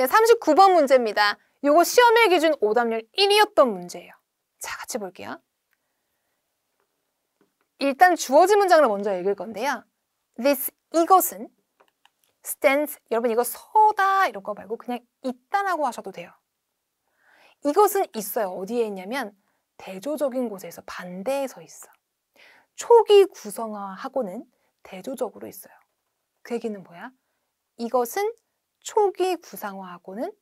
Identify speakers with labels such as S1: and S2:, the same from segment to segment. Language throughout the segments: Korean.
S1: 네, 39번 문제입니다. 이거 시험일 기준 오답률 1이었던 문제예요. 자, 같이 볼게요. 일단 주어진 문장을 먼저 읽을 건데요. This, 이것은 stands, 여러분 이거 서다 이런 거 말고 그냥 있다라고 하셔도 돼요. 이것은 있어요. 어디에 있냐면 대조적인 곳에서 반대에 서 있어. 초기 구성화하고는 대조적으로 있어요. 그 얘기는 뭐야? 이것은 초기 구상화하고는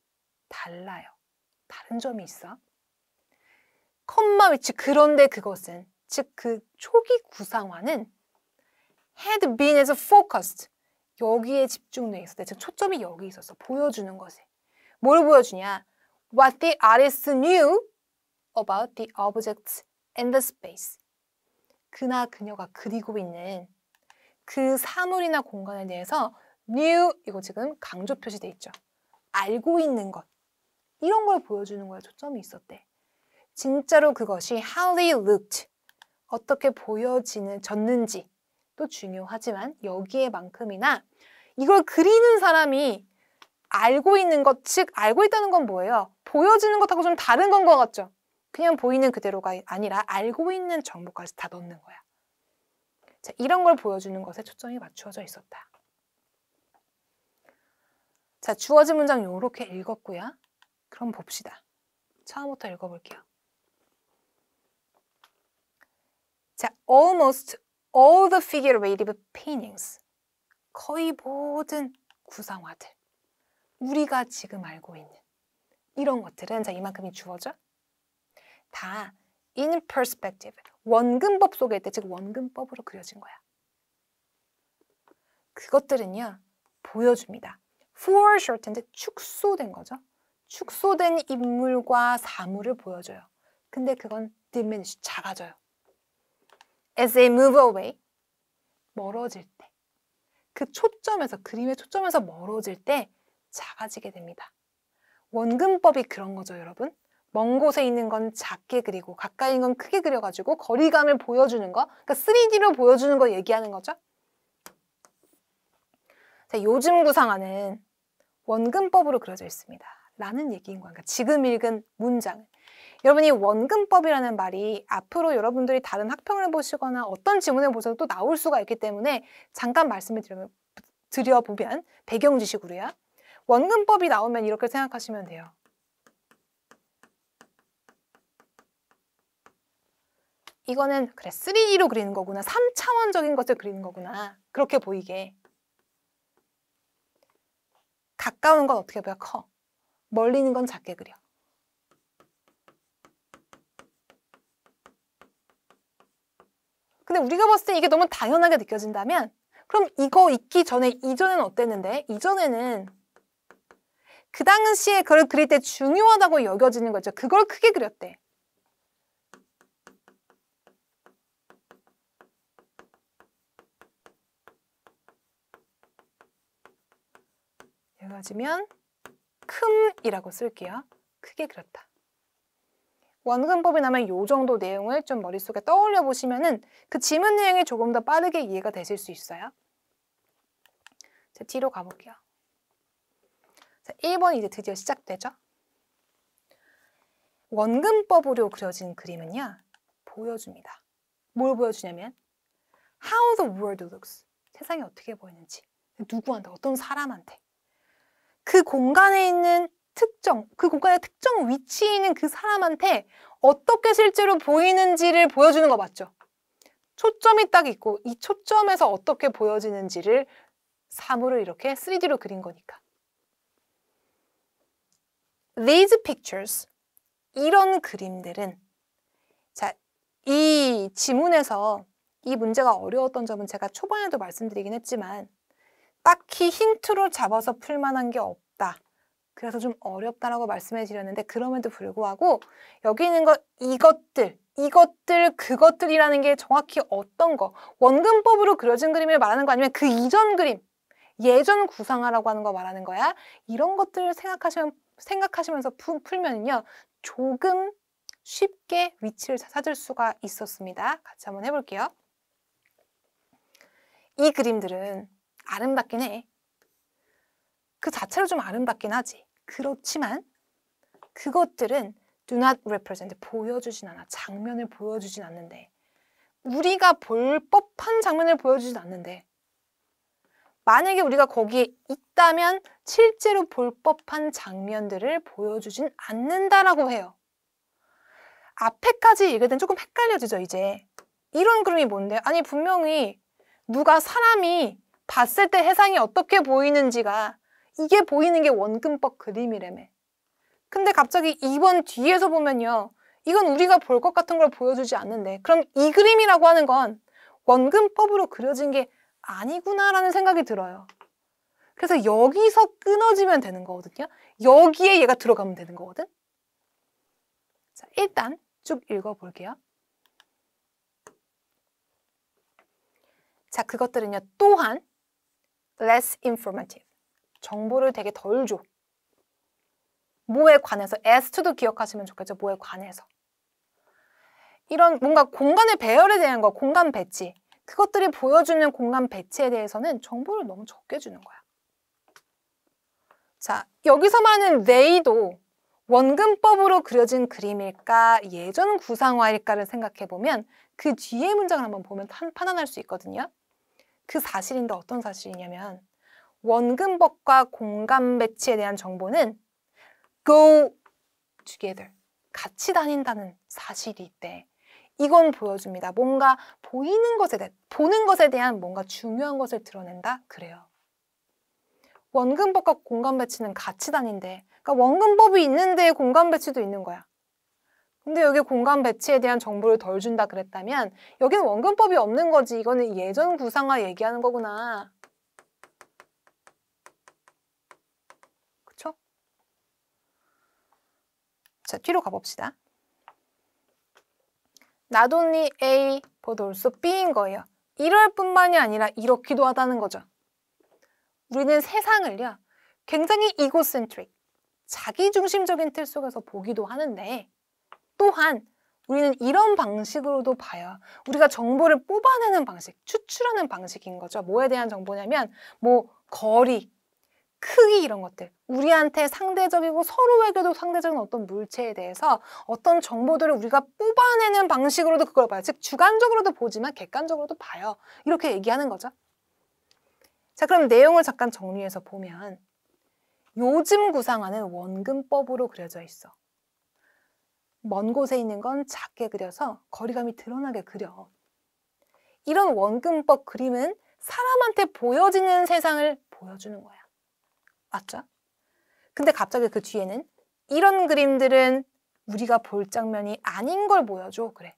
S1: 달라요. 다른 점이 있어. 컴마 위치 그런데 그것은 즉 그 초기 구상화는 had been에서 focused 여기에 집중돼 있었대. 즉 초점이 여기 있어 보여주는 것에 뭘 보여주냐? What the artist knew about the objects and the space. 그나 그녀가 그리고 있는 그 사물이나 공간에 대해서 new 이거 지금 강조 표시돼 있죠. 알고 있는 것 이런 걸 보여주는 거야 초점이 있었대. 진짜로 그것이 how they looked 어떻게 보여지는 졌는지 또 중요하지만 여기에만큼이나 이걸 그리는 사람이 알고 있는 것, 즉 알고 있다는 건 뭐예요? 보여지는 것하고 좀 다른 건 것 같죠? 그냥 보이는 그대로가 아니라 알고 있는 정보까지 다 넣는 거야. 자, 이런 걸 보여주는 것에 초점이 맞추어져 있었다. 자, 주어진 문장 이렇게 읽었고요. 그럼 봅시다. 처음부터 읽어볼게요. 자, almost all the figurative paintings. 거의 모든 구상화들. 우리가 지금 알고 있는 이런 것들은 자, 이만큼이 주어져. 다 in perspective. 원근법 속에 있대. 즉 원근법으로 그려진 거야. 그것들은요. 보여줍니다. foreshortened, 축소된 거죠. 축소된 인물과 사물을 보여줘요. 근데 그건 diminish, 작아져요. as they move away, 멀어질 때. 그 초점에서, 그림의 초점에서 멀어질 때 작아지게 됩니다. 원근법이 그런 거죠, 여러분. 먼 곳에 있는 건 작게 그리고 가까이 있는 건 크게 그려가지고 거리감을 보여주는 거, 그러니까 3D로 보여주는 거 얘기하는 거죠. 자, 요즘 구상하는 원근법으로 그려져 있습니다. 라는 얘기인 거예요 그러니까 지금 읽은 문장. 여러분이 원근법이라는 말이 앞으로 여러분들이 다른 학평을 보시거나 어떤 지문을 보셔도 또 나올 수가 있기 때문에 잠깐 말씀을 드려면, 드려보면 배경 지식으로야 원근법이 나오면 이렇게 생각하시면 돼요. 이거는 그래 3D로 그리는 거구나 3차원적인 것을 그리는 거구나 그렇게 보이게 가까운 건 어떻게 보여? 커. 멀리 있는 건 작게 그려. 근데 우리가 봤을 때 이게 너무 당연하게 느껴진다면 그럼 이거 있기 전에 이전에는 어땠는데? 이전에는 그 당시에 그걸 그릴 때 중요하다고 여겨지는 거죠. 그걸 크게 그렸대. 따지면 큼이라고 쓸게요. 크게 그렸다. 원근법이 나면 이 정도 내용을 좀 머릿속에 떠올려 보시면 은그 지문 내용이 조금 더 빠르게 이해가 되실 수 있어요. 자, 뒤로 가볼게요. 자, 1번이 이제 드디어 시작되죠. 원근법으로 그려진 그림은요. 보여줍니다. 뭘 보여주냐면 How the world looks. 세상이 어떻게 보이는지. 누구한테, 어떤 사람한테. 그 공간에 있는 특정, 그 공간의 특정 위치에 있는 그 사람한테 어떻게 실제로 보이는지를 보여주는 거 맞죠? 초점이 딱 있고 이 초점에서 어떻게 보여지는지를 사물을 이렇게 3D로 그린 거니까. These pictures, 이런 그림들은 자, 이 지문에서 이 문제가 어려웠던 점은 제가 초반에도 말씀드리긴 했지만 딱히 힌트로 잡아서 풀 만한 게 없고 어렵다. 그래서 좀 어렵다라고 말씀해 드렸는데 그럼에도 불구하고 여기 있는 것 이것들 이것들 그것들이라는 게 정확히 어떤 거 원근법으로 그려진 그림을 말하는 거 아니면 그 이전 그림 예전 구상화라고 하는 거 말하는 거야 이런 것들을 생각하시면 생각하시면서 푸, 풀면요 조금 쉽게 위치를 찾을 수가 있었습니다 같이 한번 해볼게요 이 그림들은 아름답긴 해그 자체로 좀 아름답긴 하지. 그렇지만 그것들은 do not represent, 보여주진 않아. 장면을 보여주진 않는데 우리가 볼 법한 장면을 보여주진 않는데 만약에 우리가 거기에 있다면 실제로 볼 법한 장면들을 보여주진 않는다라고 해요. 앞에까지 읽을 땐 조금 헷갈려지죠, 이제. 이런 그림이 뭔데? 아니, 분명히 누가 사람이 봤을 때 해상이 어떻게 보이는지가 이게 보이는 게 원근법 그림이래며 근데 갑자기 2번 뒤에서 보면요 이건 우리가 볼 것 같은 걸 보여주지 않는데 그럼 이 그림이라고 하는 건 원근법으로 그려진 게 아니구나라는 생각이 들어요 그래서 여기서 끊어지면 되는 거거든요 여기에 얘가 들어가면 되는 거거든 자, 일단 쭉 읽어볼게요 자, 그것들은요 또한 less informative 정보를 되게 덜 줘. 뭐에 관해서 as to도 기억하시면 좋겠죠. 뭐에 관해서. 이런 뭔가 공간의 배열에 대한 거, 공간 배치. 그것들이 보여주는 공간 배치에 대해서는 정보를 너무 적게 주는 거야. 자, 여기서 말하는 they도 원근법으로 그려진 그림일까, 예전 구상화일까를 생각해보면 그 뒤에 문장을 한번 보면 판, 단할수 있거든요. 그 사실인데 어떤 사실이냐면 원근법과 공간 배치에 대한 정보는 go together, 같이 다닌다는 사실이 있대. 이건 보여줍니다. 뭔가 보이는 것에 대해, 보는 것에 대한 뭔가 중요한 것을 드러낸다? 그래요. 원근법과 공간 배치는 같이 다닌대. 그러니까 원근법이 있는데 공간 배치도 있는 거야. 근데 여기 공간 배치에 대한 정보를 덜 준다 그랬다면 여기는 원근법이 없는 거지. 이거는 예전 구상화 얘기하는 거구나. 자, 뒤로 가봅시다. Not A, but a B인 거예요. 이럴 뿐만이 아니라 이렇기도 하다는 거죠. 우리는 세상을요, 굉장히 이고센트릭, 자기중심적인 틀 속에서 보기도 하는데 또한 우리는 이런 방식으로도 봐요. 우리가 정보를 뽑아내는 방식, 추출하는 방식인 거죠. 뭐에 대한 정보냐면 뭐 거리, 크기 이런 것들 우리한테 상대적이고 서로에게도 상대적인 어떤 물체에 대해서 어떤 정보들을 우리가 뽑아내는 방식으로도 그걸 봐요. 즉 주관적으로도 보지만 객관적으로도 봐요. 이렇게 얘기하는 거죠. 자 그럼 내용을 잠깐 정리해서 보면 요즘 구상하는 원근법으로 그려져 있어. 먼 곳에 있는 건 작게 그려서 거리감이 드러나게 그려. 이런 원근법 그림은 사람한테 보여지는 세상을 보여주는 거야. 맞죠? 근데 갑자기 그 뒤에는 이런 그림들은 우리가 볼 장면이 아닌 걸 보여줘. 그래.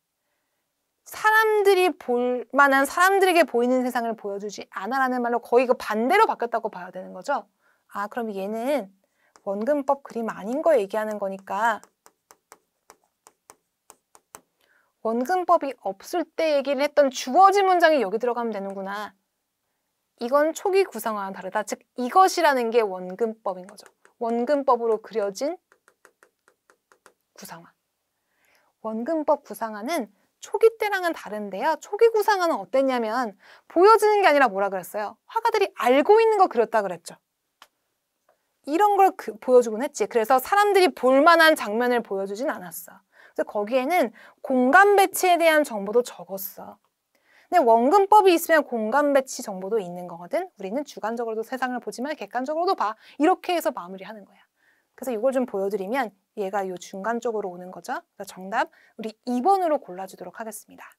S1: 사람들이 볼 만한 사람들에게 보이는 세상을 보여주지 않아라는 말로 거의 그 반대로 바뀌었다고 봐야 되는 거죠. 아, 그럼 얘는 원근법 그림 아닌 거 얘기하는 거니까 원근법이 없을 때 얘기를 했던 주어진 문장이 여기 들어가면 되는구나. 이건 초기 구성화와 다르다. 즉 이것이라는 게 원근법인 거죠. 원근법으로 그려진 구상화. 원근법 구상화는 초기 때랑은 다른데요. 초기 구상화는 어땠냐면 보여지는 게 아니라 뭐라 그랬어요. 화가들이 알고 있는 거 그렸다 그랬죠. 이런 걸 그, 보여주곤 했지. 그래서 사람들이 볼만한 장면을 보여주진 않았어. 그래서 거기에는 공간 배치에 대한 정보도 적었어. 근데 원근법이 있으면 공간 배치 정보도 있는 거거든. 우리는 주관적으로도 세상을 보지만 객관적으로도 봐. 이렇게 해서 마무리하는 거야. 그래서 이걸 좀 보여드리면 얘가 요 중간 쪽으로 오는 거죠. 정답 우리 2번으로 골라주도록 하겠습니다.